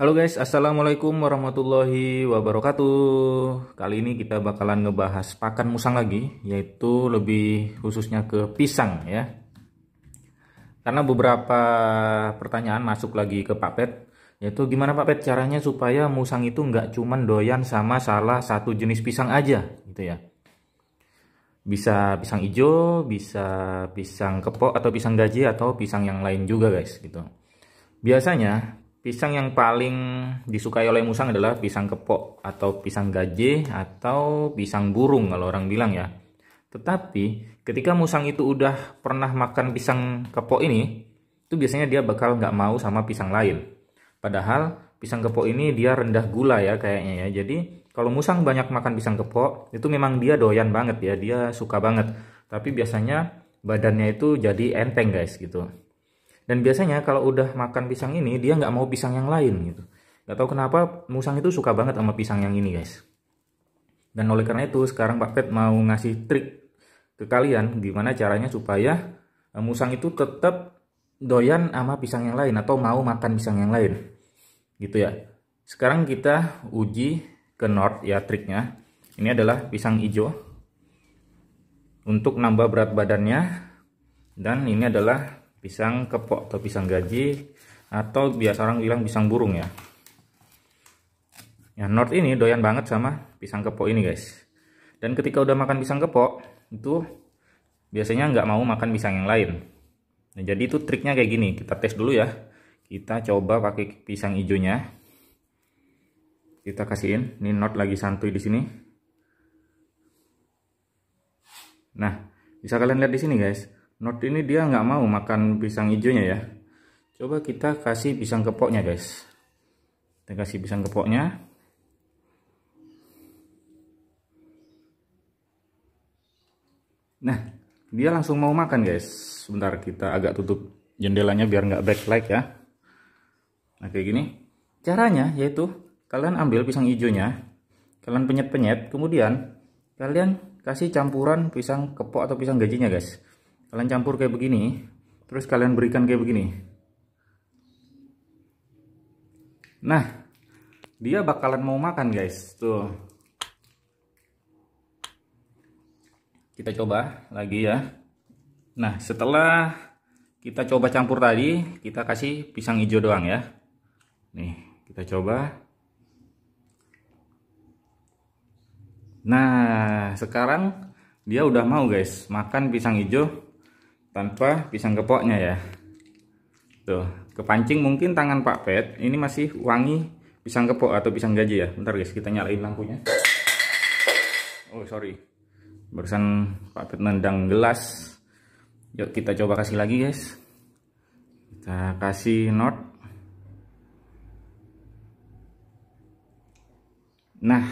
Halo guys, Assalamualaikum warahmatullahi wabarakatuh Kali ini kita bakalan ngebahas pakan musang lagi Yaitu lebih khususnya ke pisang ya Karena beberapa pertanyaan masuk lagi ke Pak Pet Yaitu gimana Pak Pet caranya supaya musang itu nggak cuman doyan sama salah satu jenis pisang aja gitu ya bisa pisang hijau, bisa pisang kepok atau pisang gaji atau pisang yang lain juga guys gitu. Biasanya Pisang yang paling disukai oleh musang adalah pisang kepok atau pisang gaje atau pisang burung kalau orang bilang ya. Tetapi ketika musang itu udah pernah makan pisang kepok ini, itu biasanya dia bakal nggak mau sama pisang lain. Padahal pisang kepok ini dia rendah gula ya kayaknya ya. Jadi kalau musang banyak makan pisang kepok itu memang dia doyan banget ya, dia suka banget. Tapi biasanya badannya itu jadi enteng guys gitu. Dan biasanya kalau udah makan pisang ini dia nggak mau pisang yang lain gitu. Gak tahu kenapa musang itu suka banget sama pisang yang ini guys. Dan oleh karena itu sekarang Pak Pet mau ngasih trik ke kalian gimana caranya supaya eh, musang itu tetap doyan sama pisang yang lain atau mau makan pisang yang lain. Gitu ya. Sekarang kita uji ke North ya triknya. Ini adalah pisang hijau untuk nambah berat badannya dan ini adalah pisang kepok atau pisang gaji atau biasa orang bilang pisang burung ya ya North ini doyan banget sama pisang kepok ini guys dan ketika udah makan pisang kepok itu biasanya nggak mau makan pisang yang lain nah, jadi itu triknya kayak gini kita tes dulu ya kita coba pakai pisang hijaunya kita kasihin ini North lagi santuy di sini nah bisa kalian lihat di sini guys Not ini dia nggak mau makan pisang hijaunya ya. Coba kita kasih pisang kepoknya guys. Kita kasih pisang kepoknya. Nah, dia langsung mau makan guys. Sebentar kita agak tutup jendelanya biar nggak backlight ya. Nah kayak gini. Caranya yaitu kalian ambil pisang hijaunya, kalian penyet-penyet, kemudian kalian kasih campuran pisang kepok atau pisang gajinya guys kalian campur kayak begini terus kalian berikan kayak begini nah dia bakalan mau makan guys tuh kita coba lagi ya nah setelah kita coba campur tadi kita kasih pisang hijau doang ya nih kita coba nah sekarang dia udah mau guys makan pisang hijau tanpa pisang kepoknya ya tuh kepancing mungkin tangan Pak Pet ini masih wangi pisang kepok atau pisang gaji ya bentar guys kita nyalain lampunya oh sorry barusan Pak Pet nendang gelas yuk kita coba kasih lagi guys kita kasih not nah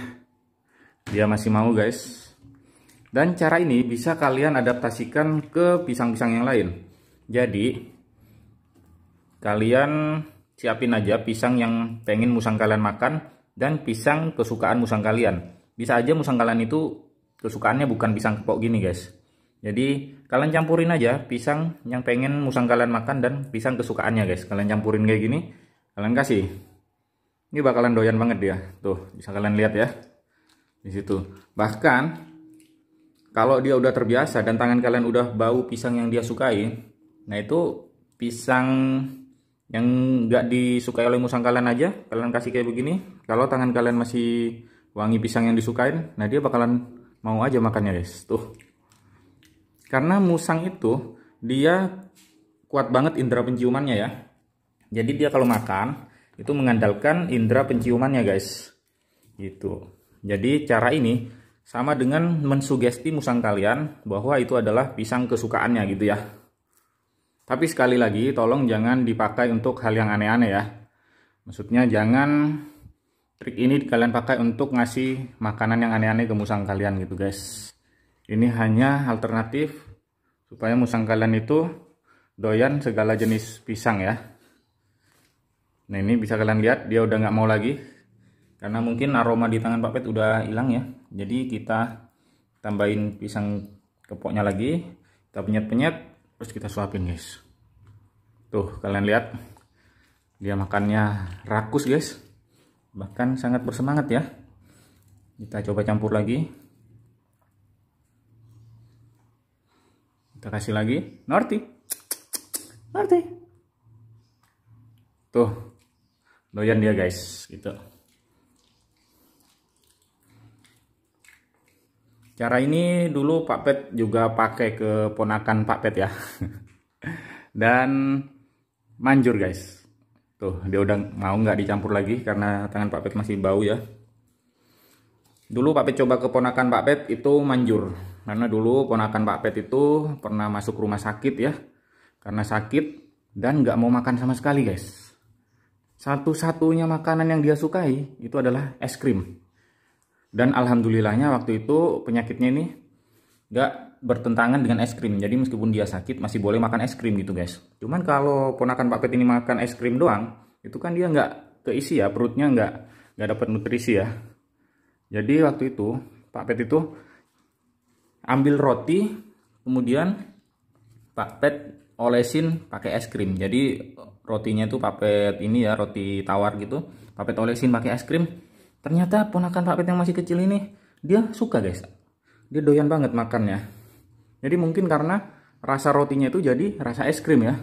dia masih mau guys dan cara ini bisa kalian adaptasikan ke pisang-pisang yang lain. Jadi, kalian siapin aja pisang yang pengen musang kalian makan dan pisang kesukaan musang kalian. Bisa aja musang kalian itu kesukaannya bukan pisang kepok gini guys. Jadi kalian campurin aja pisang yang pengen musang kalian makan dan pisang kesukaannya guys. Kalian campurin kayak gini, kalian kasih. Ini bakalan doyan banget dia. Tuh, bisa kalian lihat ya. Di situ. Bahkan kalau dia udah terbiasa dan tangan kalian udah bau pisang yang dia sukai nah itu pisang yang nggak disukai oleh musang kalian aja kalian kasih kayak begini kalau tangan kalian masih wangi pisang yang disukain nah dia bakalan mau aja makannya guys tuh karena musang itu dia kuat banget indera penciumannya ya jadi dia kalau makan itu mengandalkan indera penciumannya guys gitu jadi cara ini sama dengan mensugesti musang kalian bahwa itu adalah pisang kesukaannya gitu ya. Tapi sekali lagi tolong jangan dipakai untuk hal yang aneh-aneh ya. Maksudnya jangan trik ini kalian pakai untuk ngasih makanan yang aneh-aneh ke musang kalian gitu guys. Ini hanya alternatif supaya musang kalian itu doyan segala jenis pisang ya. Nah ini bisa kalian lihat dia udah nggak mau lagi karena mungkin aroma di tangan Pak Pet udah hilang ya jadi kita tambahin pisang kepoknya lagi kita penyet-penyet terus kita suapin guys tuh kalian lihat dia makannya rakus guys bahkan sangat bersemangat ya kita coba campur lagi kita kasih lagi Norti Norti tuh doyan dia guys gitu Cara ini dulu Pak Pet juga pakai ke ponakan Pak Pet ya. Dan manjur guys. Tuh, dia udah mau nggak dicampur lagi karena tangan Pak Pet masih bau ya. Dulu Pak Pet coba ke ponakan Pak Pet itu manjur. Karena dulu ponakan Pak Pet itu pernah masuk rumah sakit ya. Karena sakit dan nggak mau makan sama sekali guys. Satu-satunya makanan yang dia sukai itu adalah es krim dan alhamdulillahnya waktu itu penyakitnya ini nggak bertentangan dengan es krim jadi meskipun dia sakit masih boleh makan es krim gitu guys cuman kalau ponakan Pak Pet ini makan es krim doang itu kan dia nggak keisi ya perutnya nggak nggak dapat nutrisi ya jadi waktu itu Pak Pet itu ambil roti kemudian Pak Pet olesin pakai es krim jadi rotinya tuh papet ini ya roti tawar gitu papet olesin pakai es krim Ternyata ponakan Pak Pet yang masih kecil ini dia suka guys. Dia doyan banget makannya. Jadi mungkin karena rasa rotinya itu jadi rasa es krim ya.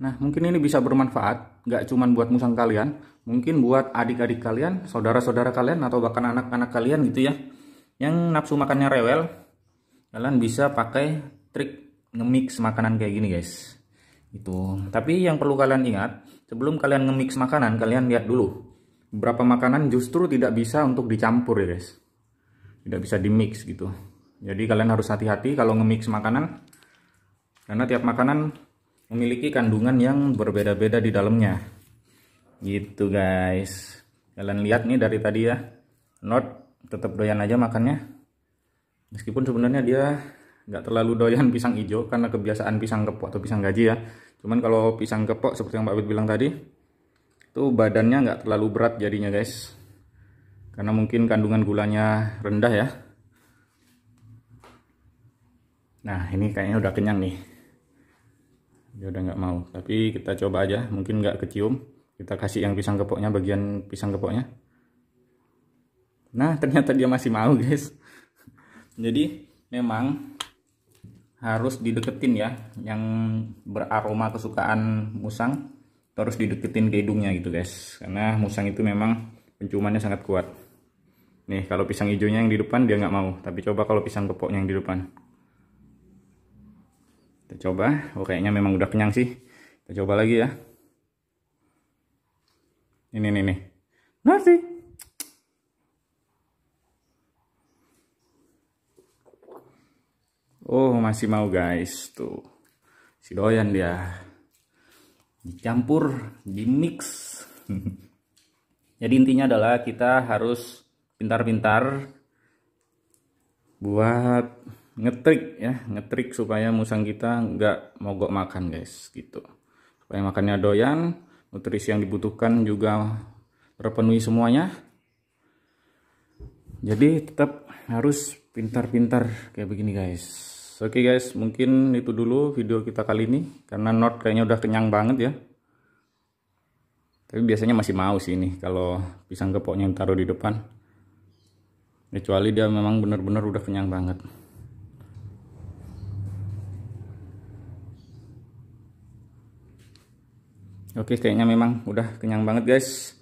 Nah mungkin ini bisa bermanfaat gak cuman buat musang kalian. Mungkin buat adik-adik kalian, saudara-saudara kalian atau bahkan anak-anak kalian gitu ya. Yang nafsu makannya rewel. Kalian bisa pakai trik nge-mix makanan kayak gini guys. Itu. Tapi yang perlu kalian ingat, sebelum kalian nge-mix makanan, kalian lihat dulu beberapa makanan justru tidak bisa untuk dicampur ya guys tidak bisa dimix gitu jadi kalian harus hati-hati kalau nge-mix makanan karena tiap makanan memiliki kandungan yang berbeda-beda di dalamnya gitu guys kalian lihat nih dari tadi ya not tetap doyan aja makannya meskipun sebenarnya dia nggak terlalu doyan pisang hijau karena kebiasaan pisang kepok atau pisang gaji ya cuman kalau pisang kepok seperti yang Mbak Wit bilang tadi itu badannya nggak terlalu berat jadinya guys karena mungkin kandungan gulanya rendah ya nah ini kayaknya udah kenyang nih dia udah nggak mau tapi kita coba aja mungkin nggak kecium kita kasih yang pisang kepoknya bagian pisang kepoknya nah ternyata dia masih mau guys jadi memang harus dideketin ya yang beraroma kesukaan musang terus dideketin ke hidungnya gitu guys karena musang itu memang penciumannya sangat kuat nih kalau pisang hijaunya yang di depan dia nggak mau tapi coba kalau pisang kepoknya yang di depan kita coba oh kayaknya memang udah kenyang sih kita coba lagi ya ini nih nih nasi oh masih mau guys tuh si doyan dia dicampur, dimix. Jadi intinya adalah kita harus pintar-pintar buat ngetrik ya, ngetrik supaya musang kita nggak mogok makan guys gitu. Supaya makannya doyan, nutrisi yang dibutuhkan juga terpenuhi semuanya. Jadi tetap harus pintar-pintar kayak begini guys. Oke okay guys, mungkin itu dulu video kita kali ini karena Not kayaknya udah kenyang banget ya. Tapi biasanya masih mau sih ini kalau pisang kepoknya yang taruh di depan. Kecuali dia memang benar-benar udah kenyang banget. Oke, okay, kayaknya memang udah kenyang banget guys.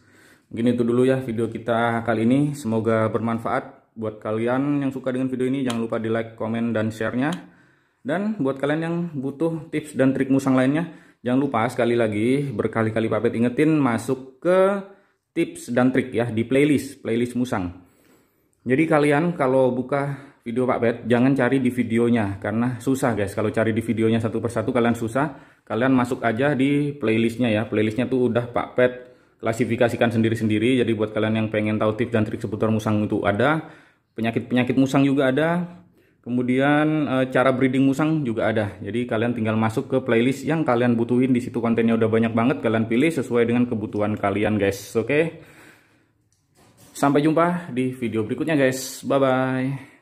Mungkin itu dulu ya video kita kali ini. Semoga bermanfaat buat kalian yang suka dengan video ini jangan lupa di like, komen, dan share-nya. Dan buat kalian yang butuh tips dan trik musang lainnya, jangan lupa sekali lagi berkali-kali Papet ingetin masuk ke tips dan trik ya di playlist, playlist musang. Jadi kalian kalau buka video Pak Bet, jangan cari di videonya karena susah guys. Kalau cari di videonya satu persatu kalian susah. Kalian masuk aja di playlistnya ya. Playlistnya tuh udah Pak Pet klasifikasikan sendiri-sendiri. Jadi buat kalian yang pengen tahu tips dan trik seputar musang itu ada. Penyakit-penyakit musang juga ada Kemudian eh, cara breeding musang juga ada. Jadi kalian tinggal masuk ke playlist yang kalian butuhin di situ kontennya udah banyak banget. Kalian pilih sesuai dengan kebutuhan kalian guys. Oke. Okay? Sampai jumpa di video berikutnya guys. Bye bye.